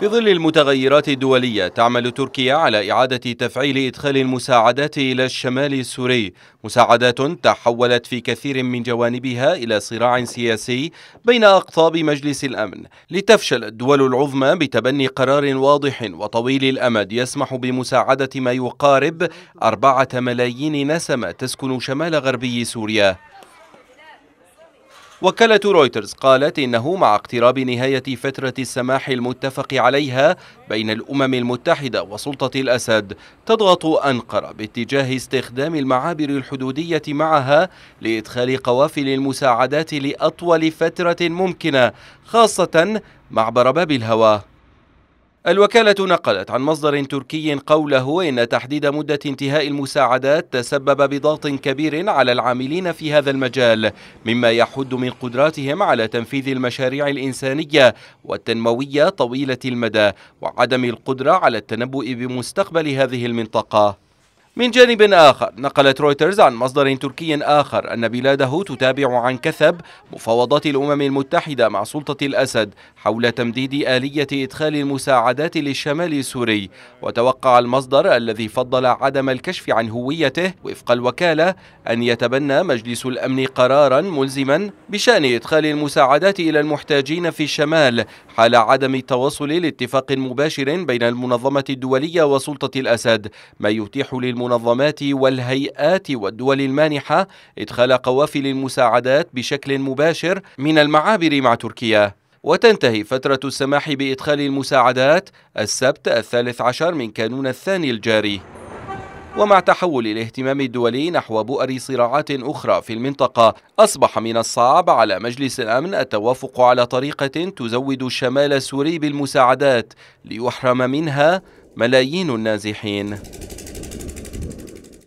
في ظل المتغيرات الدولية تعمل تركيا على إعادة تفعيل إدخال المساعدات إلى الشمال السوري مساعدات تحولت في كثير من جوانبها إلى صراع سياسي بين أقطاب مجلس الأمن لتفشل الدول العظمى بتبني قرار واضح وطويل الأمد يسمح بمساعدة ما يقارب أربعة ملايين نسمة تسكن شمال غربي سوريا وكالة رويترز قالت إنه مع اقتراب نهاية فترة السماح المتفق عليها بين الأمم المتحدة وسلطة الأسد تضغط أنقرة باتجاه استخدام المعابر الحدودية معها لإدخال قوافل المساعدات لأطول فترة ممكنة خاصة معبر باب الهوى الوكالة نقلت عن مصدر تركي قوله إن تحديد مدة انتهاء المساعدات تسبب بضغط كبير على العاملين في هذا المجال مما يحد من قدراتهم على تنفيذ المشاريع الإنسانية والتنموية طويلة المدى وعدم القدرة على التنبؤ بمستقبل هذه المنطقة من جانب آخر نقلت رويترز عن مصدر تركي آخر أن بلاده تتابع عن كثب مفاوضات الأمم المتحدة مع سلطة الأسد حول تمديد آلية إدخال المساعدات للشمال السوري وتوقع المصدر الذي فضل عدم الكشف عن هويته وفق الوكالة أن يتبنى مجلس الأمن قرارا ملزما بشأن إدخال المساعدات إلى المحتاجين في الشمال حال عدم التوصل لاتفاق مباشر بين المنظمة الدولية وسلطة الأسد ما يتيح للمنظمة المنظمات والهيئات والدول المانحة إدخال قوافل المساعدات بشكل مباشر من المعابر مع تركيا وتنتهي فترة السماح بإدخال المساعدات السبت الثالث عشر من كانون الثاني الجاري ومع تحول الاهتمام الدولي نحو بؤر صراعات أخرى في المنطقة أصبح من الصعب على مجلس الأمن التوافق على طريقة تزود الشمال السوري بالمساعدات ليحرم منها ملايين النازحين